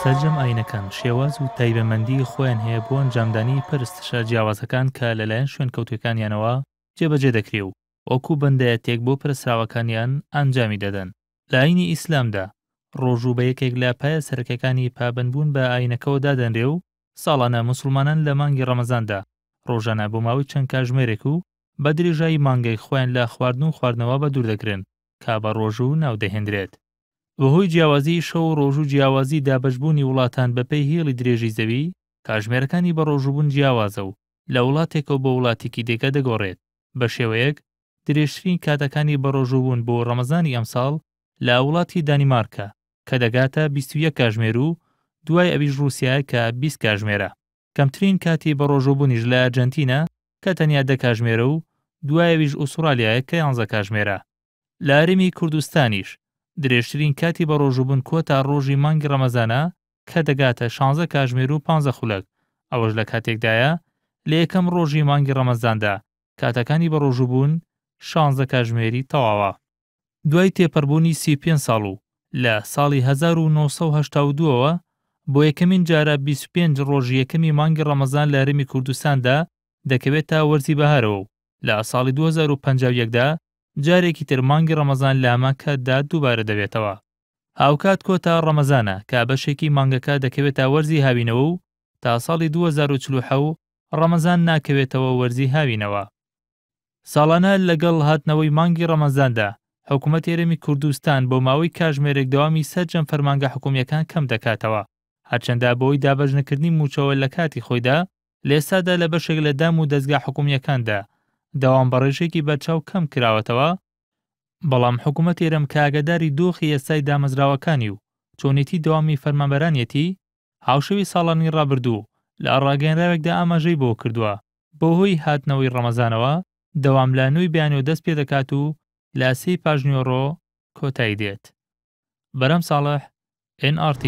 سەرجەم ئاینەکان شێواز و تایبەمەندی خۆیان هەیە بۆ ئەنجامدانی پرستشە جیاوازەکان کە لەلایەن شوێن کەوتەکانیانەوە جێبەجێ دەکرێ و وەکو بەندەیە تێک بۆ پرسراوەکانیان ئەنجامی دەدەن لاینی ئیسلامدا ڕۆژوو بە یەکێک لە پایە سەرەکەەکانی پابندبوون بە ئاینەکەەوە دادەنرێ و ساڵانە مسلمانان لە مانگی ڕەمەزاندا ڕۆژانە بۆ ماوەی چەند کاژمێرێک و بە درێژایی مانگەی خۆیان لە خواردن و خواردنەوە بە دوور دەگرن کا بە ڕۆژوو ناودەهێنرێت بەهۆی جیاوازی شەو ڕۆژ و جیاوازی دابشبوونی وڵاتان بەپەی هێڵی درێژی زەوی کاژمێرەکانی بە ڕۆژبوون جیاوازە و لە وڵاتێکەوە بە وڵاتێکی دێکە دەگۆڕێت بە شێوەیەک درێژترین کاتەکانی بە ڕۆژوبوون بۆ ڕەمەزانی ئەمساڵ لە وڵاتی دانیمارکە کە دەگاتە 21 کاژمێر و دوای ئەویش رووسیا کە 20 کاژمێرە کەمترین کاتی بە ڕۆژوبوونیش لە ئەرجنتینە کە تەنیا دە کاژمێرە و دوایەویش ئوسرالایە کە یانزە کاژمێرە لارمی کوردستانیش درێژترین کاتی بە ڕۆژوبوون کۆ تا ڕۆژی مانگی ڕەمەزانە کە دەگاتە 16 کاژمێر و 15 خولک ئەوەش لە کاتێکدایە لە یەکەم ڕۆژی مانگی ڕەمەزاندا کاتەکانی بە ڕۆژوبوون 16 کاژمێری تەواوە دوای تێپەربوونی سی پێ ساڵ و لە ساڵی 1992ەوە بۆ یەکەمین جارە 25 ڕۆژی یەکەمی مانگی ڕەمەزان لە هەرمی کوردستاندا دەکەوێت تا وەرزی بەهارەوە لە ساڵی 2050دا جارێکی ترمانگی ڕەمەزان لامەکەدا دووبارە دەبێتەوە هاوکات کۆتا ڕەمەزانە کا بەشێکی مانگەکە دەکەوێتە وەرزی هاوینەوە و تا ساڵی 2040 ڕەمەزان ناکەوێتەوە وەرزی هاوینەوە ساڵانە لەگەڵ هاتنەوەی مانگی ڕەمەزاندا حکوومەت هێرمی کوردستان بۆ ماوەی کاژمێرێک داوامی سەررجەم فەرمانگە حکومیەکان کەم دەکاتەوە هەرچەندە بەوەی دابەژنەکردنی موچەوە لە کاتی خۆیدا لێسادا لە بەشێک لە دام و دەستگا حکومیەکاندا داوام بە ڕێژێکی بەرچاو کەم کراوەتەوە بەڵام حکوومەت ئێرم کاگەداری دۆخی ئێسای دامەزراوەکانی و چۆنێتی داوامی فەرمەبەرانەتی هاوشەوی ساڵانی ڕابردوو لە ڕاگەنراوێکدا ئاماژەی بۆ کردووە بۆ هۆی هاتنەوەی ڕەمەزانەوە دەواملانوی بیانەوە دەست پێ دەکات و لاسی پاژنیۆڕۆ کۆتایی دێت بەرەم ساڵح NRT.